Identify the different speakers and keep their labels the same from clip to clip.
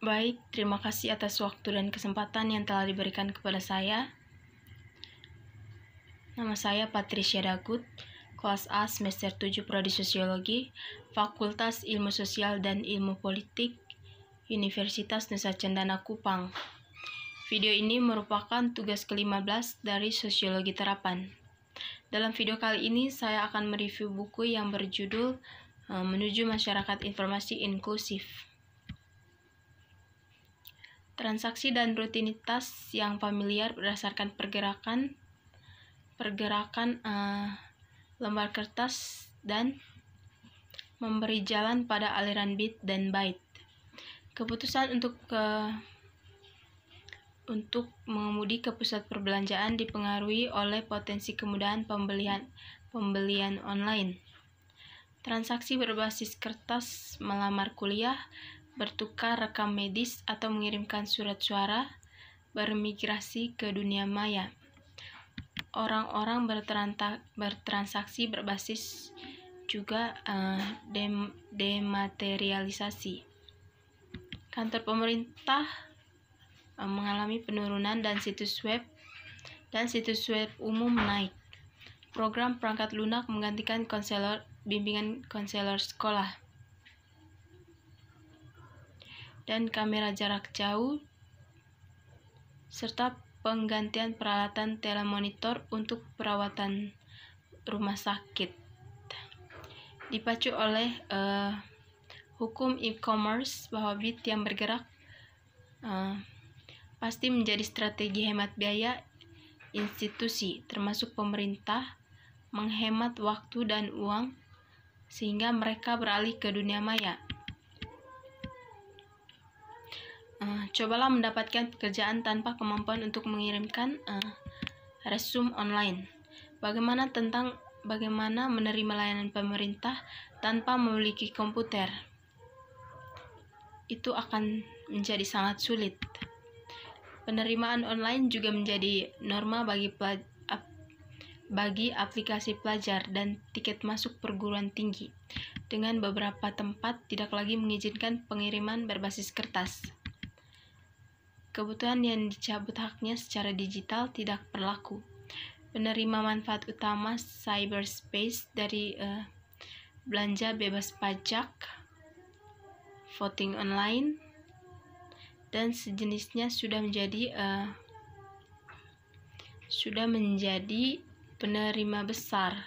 Speaker 1: Baik, terima kasih atas waktu dan kesempatan yang telah diberikan kepada saya. Nama saya Patricia Dagut, kelas A semester 7 Prodi Sosiologi, Fakultas Ilmu Sosial dan Ilmu Politik, Universitas Nusa Cendana Kupang. Video ini merupakan tugas ke-15 dari Sosiologi Terapan. Dalam video kali ini, saya akan mereview buku yang berjudul eh, Menuju Masyarakat Informasi Inklusif. Transaksi dan rutinitas yang familiar berdasarkan pergerakan pergerakan uh, lembar kertas dan memberi jalan pada aliran bit dan byte. Keputusan untuk ke untuk mengemudi ke pusat perbelanjaan dipengaruhi oleh potensi kemudahan pembelian pembelian online. Transaksi berbasis kertas melamar kuliah bertukar rekam medis atau mengirimkan surat suara, bermigrasi ke dunia maya. Orang-orang bertransaksi berbasis juga uh, dematerialisasi. Kantor pemerintah uh, mengalami penurunan dan situs web dan situs web umum naik. Program perangkat lunak menggantikan konselor bimbingan konselor sekolah dan kamera jarak jauh, serta penggantian peralatan telemonitor untuk perawatan rumah sakit. Dipacu oleh uh, hukum e-commerce bahwa bit yang bergerak uh, pasti menjadi strategi hemat biaya institusi, termasuk pemerintah, menghemat waktu dan uang sehingga mereka beralih ke dunia maya uh, cobalah mendapatkan pekerjaan tanpa kemampuan untuk mengirimkan uh, resume online. Bagaimana tentang bagaimana menerima layanan pemerintah tanpa memiliki komputer? Itu akan menjadi sangat sulit. Penerimaan online juga menjadi norma bagi bagi aplikasi pelajar dan tiket masuk perguruan tinggi, dengan beberapa tempat tidak lagi mengizinkan pengiriman berbasis kertas kebutuhan yang dicabut haknya secara digital tidak berlaku. Penerima manfaat utama cyberspace dari uh, belanja bebas pajak, voting online, dan sejenisnya sudah menjadi uh, sudah menjadi penerima besar.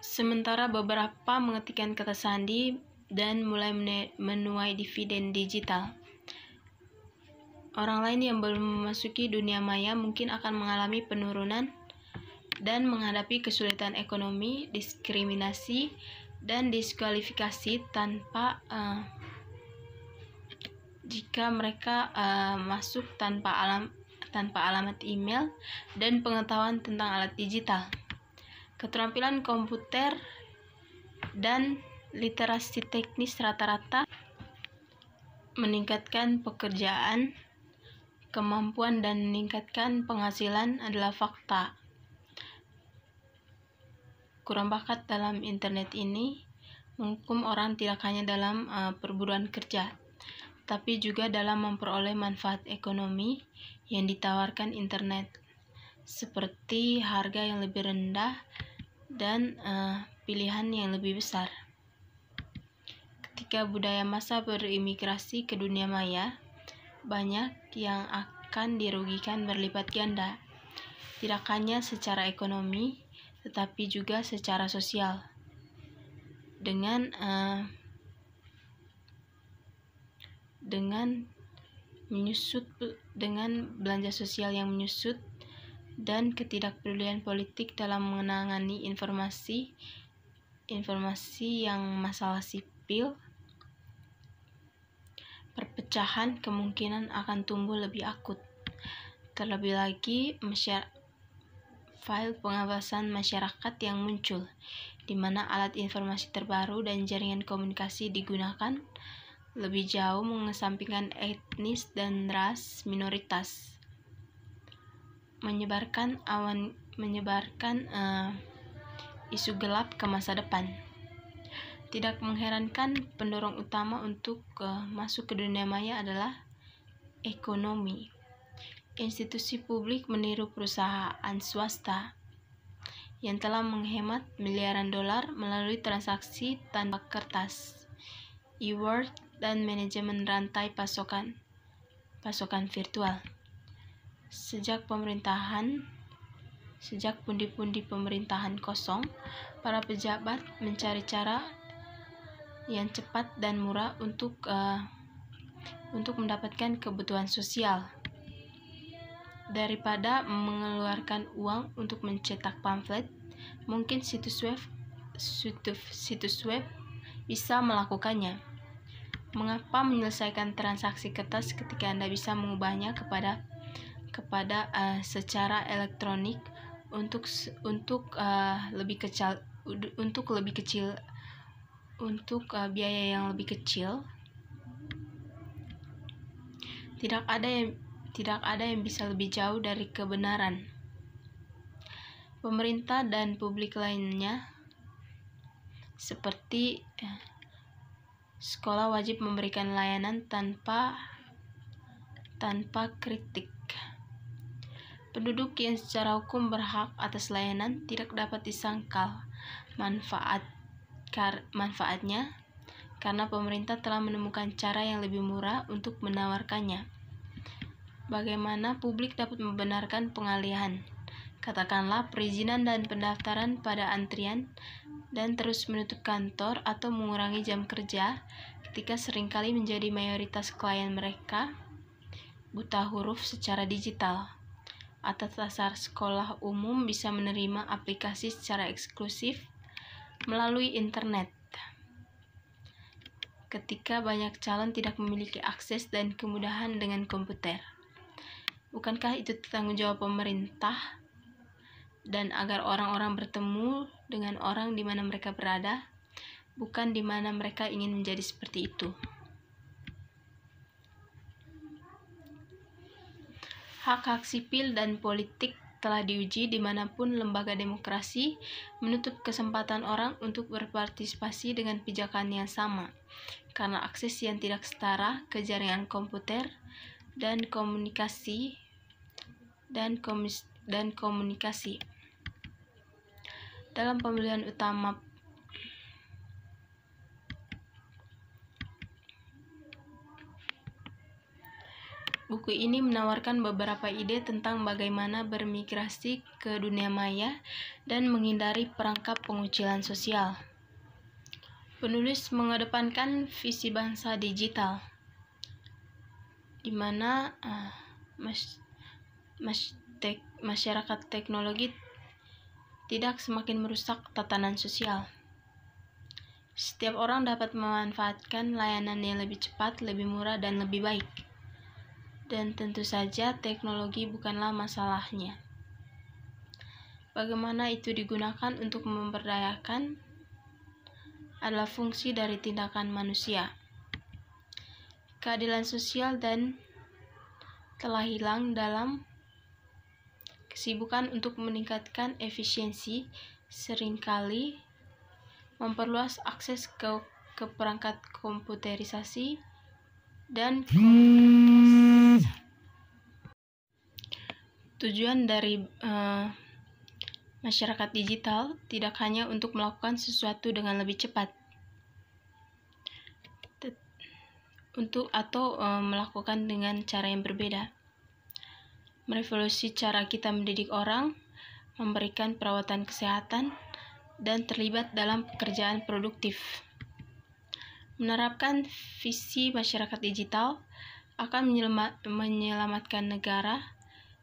Speaker 1: Sementara beberapa mengetikkan kata sandi dan mulai menuai dividen digital. Orang lain yang belum memasuki dunia maya mungkin akan mengalami penurunan dan menghadapi kesulitan ekonomi, diskriminasi, dan diskualifikasi tanpa uh, jika mereka uh, masuk tanpa alam tanpa alamat email dan pengetahuan tentang alat digital. Keterampilan komputer dan literasi teknis rata-rata, meningkatkan pekerjaan, kemampuan dan meningkatkan penghasilan adalah fakta. Kurang bakat dalam internet ini menghukum orang tidak hanya dalam uh, perburuan kerja, tapi juga dalam memperoleh manfaat ekonomi yang ditawarkan internet, seperti harga yang lebih rendah dan uh, pilihan yang lebih besar ketika budaya masa berimigrasi ke dunia maya, banyak yang akan dirugikan berlipat ganda, tidak hanya secara ekonomi, tetapi juga secara sosial. Dengan uh, dengan menyusut dengan belanja sosial yang menyusut dan ketidakpedulian politik dalam menangani informasi informasi yang masalah sipil perpecahan kemungkinan akan tumbuh lebih akut. Terlebih lagi, file pengawasan masyarakat yang muncul, di mana alat informasi terbaru dan jaringan komunikasi digunakan lebih jauh mengesampingkan etnis dan ras minoritas. Menyebarkan awan menyebarkan uh, isu gelap ke masa depan. Tidak mengherankan pendorong utama untuk uh, masuk ke dunia maya adalah ekonomi. Institusi publik meniru perusahaan swasta yang telah menghemat miliaran dolar melalui transaksi tanpa kertas, e-word, dan manajemen rantai pasokan pasokan virtual. Sejak pemerintahan Sejak pundi-pundi pemerintahan kosong, para pejabat mencari cara yang cepat dan murah untuk uh, untuk mendapatkan kebutuhan sosial daripada mengeluarkan uang untuk mencetak pamflet mungkin situs web situs, situs web bisa melakukannya mengapa menyelesaikan transaksi kertas ketika Anda bisa mengubahnya kepada kepada uh, secara elektronik untuk untuk uh, lebih kecil untuk lebih kecil untuk uh, biaya yang lebih kecil tidak ada yang tidak ada yang bisa lebih jauh dari kebenaran pemerintah dan publik lainnya seperti eh, sekolah wajib memberikan layanan tanpa tanpa kritik. Penduduk yang secara hukum berhak atas layanan tidak dapat disangkal manfaat kar manfaatnya karena pemerintah telah menemukan cara yang lebih murah untuk menawarkannya. Bagaimana publik dapat membenarkan pengalihan? Katakanlah perizinan dan pendaftaran pada antrian dan terus menutup kantor atau mengurangi jam kerja ketika seringkali menjadi mayoritas klien mereka buta huruf secara digital. Atas dasar sekolah umum bisa menerima aplikasi secara eksklusif melalui internet. Ketika banyak calon tidak memiliki akses dan kemudahan dengan komputer. Bukankah itu tanggung jawab pemerintah? Dan agar orang-orang bertemu dengan orang di mana mereka berada, bukan di mana mereka ingin menjadi seperti itu. Hak-hak sipil dan politik telah diuji dimanapun lembaga demokrasi menutup kesempatan orang untuk berpartisipasi dengan pijakan yang sama, karena akses yang tidak setara ke jaringan komputer dan komunikasi dan, komis, dan komunikasi. Dalam pemilihan utama Buku ini menawarkan beberapa ide tentang bagaimana bermigrasi ke dunia maya dan menghindari perangkap pengucilan sosial. Penulis mengedepankan visi bangsa digital, di mana uh, mas, mas, tek, masyarakat teknologi tidak semakin merusak tatanan sosial. Setiap orang dapat memanfaatkan layanan yang lebih cepat, lebih murah, dan lebih baik dan tentu saja teknologi bukanlah masalahnya. Bagaimana itu digunakan untuk memperdayakan adalah fungsi dari tindakan manusia. Keadilan sosial dan telah hilang dalam kesibukan untuk meningkatkan efisiensi seringkali memperluas akses ke, ke perangkat komputerisasi dan komputerisasi. Tujuan dari uh, masyarakat digital tidak hanya untuk melakukan sesuatu dengan lebih cepat, untuk atau uh, melakukan dengan cara yang berbeda. Merevolusi cara kita mendidik orang, memberikan perawatan kesehatan, dan terlibat dalam pekerjaan produktif. Menerapkan visi masyarakat digital akan menyelamatkan negara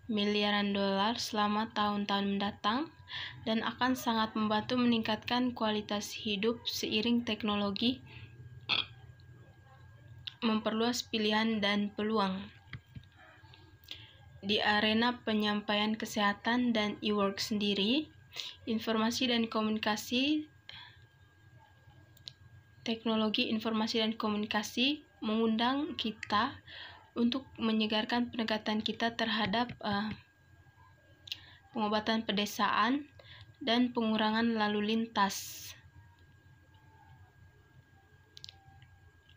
Speaker 1: miliaran dolar selama tahun-tahun mendatang dan akan sangat membantu meningkatkan kualitas hidup seiring teknologi memperluas pilihan dan peluang. Di arena penyampaian kesehatan dan e-work sendiri, informasi dan komunikasi teknologi informasi dan komunikasi mengundang kita untuk menyegarkan pendekatan kita terhadap uh, pengobatan pedesaan dan pengurangan lalu lintas.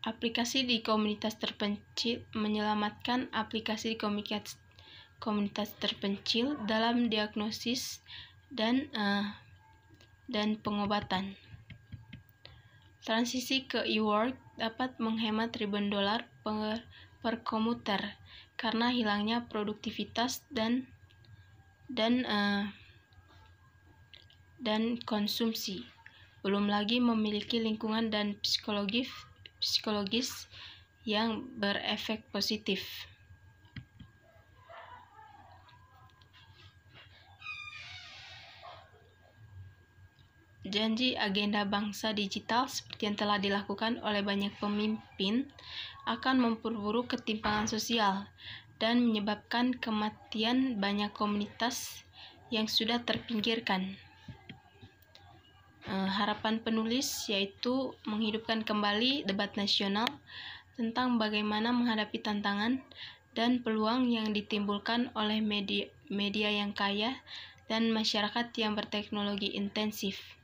Speaker 1: Aplikasi di komunitas terpencil menyelamatkan aplikasi di komunitas, komunitas terpencil dalam diagnosis dan uh, dan pengobatan. Transisi ke e-work dapat menghemat ribuan dolar per per karena hilangnya produktivitas dan dan uh, dan konsumsi. Belum lagi memiliki lingkungan dan psikologis psikologis yang berefek positif. janji agenda bangsa digital seperti yang telah dilakukan oleh banyak pemimpin akan memperburuk ketimpangan sosial dan menyebabkan kematian banyak komunitas yang sudah terpinggirkan. Eh, harapan penulis yaitu menghidupkan kembali debat nasional tentang bagaimana menghadapi tantangan dan peluang yang ditimbulkan oleh media, media yang kaya dan masyarakat yang berteknologi intensif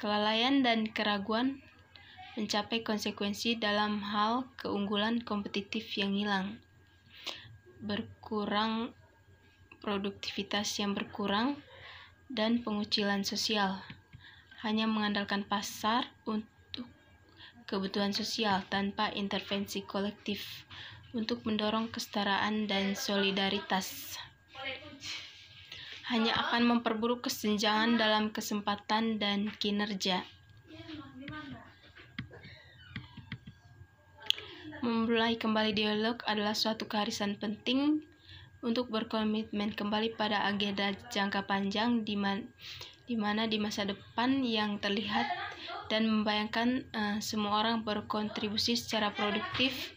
Speaker 1: kelalaian dan keraguan mencapai konsekuensi dalam hal keunggulan kompetitif yang hilang, berkurang produktivitas yang berkurang, dan pengucilan sosial. Hanya mengandalkan pasar untuk kebutuhan sosial tanpa intervensi kolektif untuk mendorong kesetaraan dan solidaritas hanya akan memperburuk kesenjangan dalam kesempatan dan kinerja. Memulai kembali dialog adalah suatu keharisan penting untuk berkomitmen kembali pada agenda jangka panjang di man di mana di masa depan yang terlihat dan membayangkan uh, semua orang berkontribusi secara produktif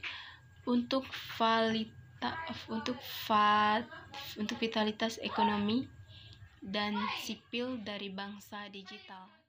Speaker 1: untuk valita, untuk fat untuk vitalitas ekonomi dan sipil dari bangsa digital.